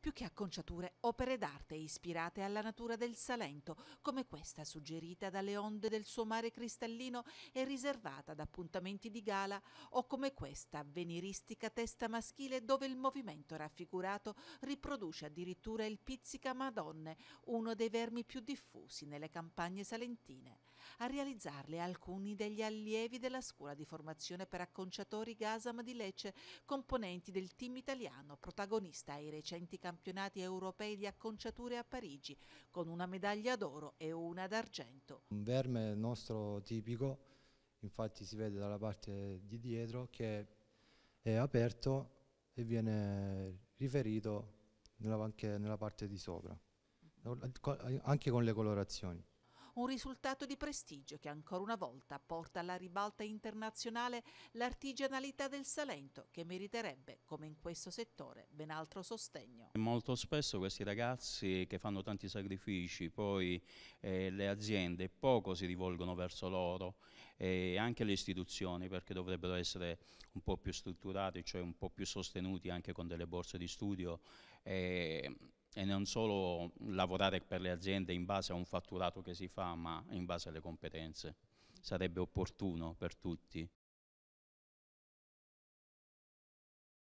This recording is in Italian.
più che acconciature, opere d'arte ispirate alla natura del Salento, come questa suggerita dalle onde del suo mare cristallino e riservata ad appuntamenti di gala, o come questa avveniristica testa maschile dove il movimento raffigurato riproduce addirittura il pizzica madonne, uno dei vermi più diffusi nelle campagne salentine. A realizzarle alcuni degli allievi della scuola di formazione per acconciatori Gasam di Lecce, componenti del team italiano, protagonista ai recenti campioni campionati europei di acconciature a Parigi, con una medaglia d'oro e una d'argento. Un verme nostro tipico, infatti si vede dalla parte di dietro, che è aperto e viene riferito nella, anche nella parte di sopra, mm-hmm. anche con le colorazioni un risultato di prestigio che ancora una volta porta alla ribalta internazionale l'artigianalità del Salento che meriterebbe, come in questo settore, ben altro sostegno. Molto spesso questi ragazzi che fanno tanti sacrifici, poi eh, le aziende poco si rivolgono verso loro eh, e eh, anche le istituzioni perché dovrebbero essere un po' più strutturate, cioè un po' più sostenuti anche con delle borse di studio. Eh, e non solo lavorare per le aziende in base a un fatturato che si fa, ma in base alle competenze. Sarebbe opportuno per tutti